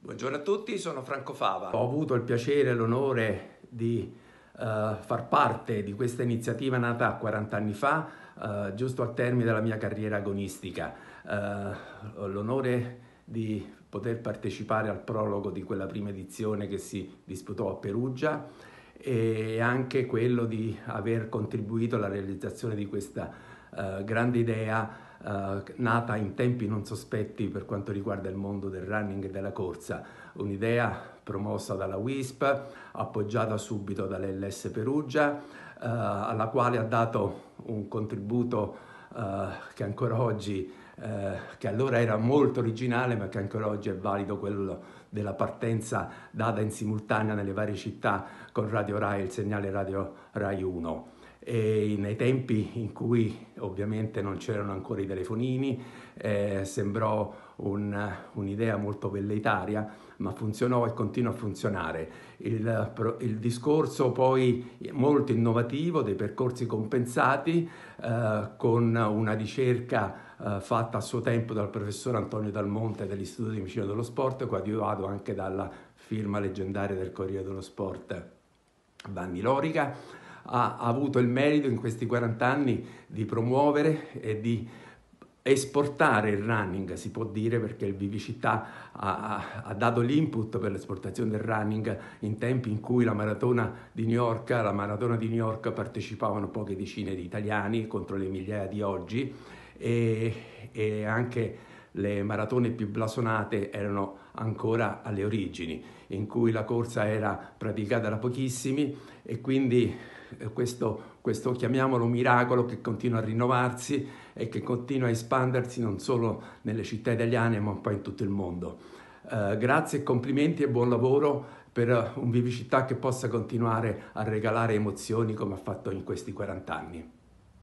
Buongiorno a tutti, sono Franco Fava. Ho avuto il piacere e l'onore di uh, far parte di questa iniziativa nata 40 anni fa, uh, giusto al termine della mia carriera agonistica. Uh, ho l'onore di poter partecipare al prologo di quella prima edizione che si disputò a Perugia e anche quello di aver contribuito alla realizzazione di questa eh, grande idea eh, nata in tempi non sospetti per quanto riguarda il mondo del running e della corsa, un'idea promossa dalla WISP, appoggiata subito dall'LS Perugia, eh, alla quale ha dato un contributo eh, che ancora oggi eh, che allora era molto originale ma che ancora oggi è valido quello della partenza data in simultanea nelle varie città con Radio Rai, il segnale Radio Rai 1 e nei tempi in cui ovviamente non c'erano ancora i telefonini, eh, sembrò un'idea un molto velleitaria, ma funzionò e continua a funzionare. Il, il discorso poi molto innovativo dei percorsi compensati eh, con una ricerca eh, fatta a suo tempo dal professor Antonio Dalmonte dell'Istituto di Medicina dello Sport, coadiuvato anche dalla firma leggendaria del Corriere dello Sport Vanni Lorica ha, avuto il merito in questi 40 anni di promuovere e di esportare il running, si può dire, perché il Vivicità ha, ha, dato l'input per l'esportazione del running in tempi in cui la maratona di New York, alla maratona di New York partecipavano poche decine di italiani contro le migliaia di oggi e, e anche le maratone più blasonate erano ancora alle origini, in cui la corsa era praticata da pochissimi e quindi eh, questo, questo, chiamiamolo miracolo che continua a rinnovarsi e che continua a espandersi non solo nelle città italiane ma un po' in tutto il mondo. Eh, grazie, complimenti e buon lavoro per un Vivicità che possa continuare a regalare emozioni come ha fatto in questi 40 anni.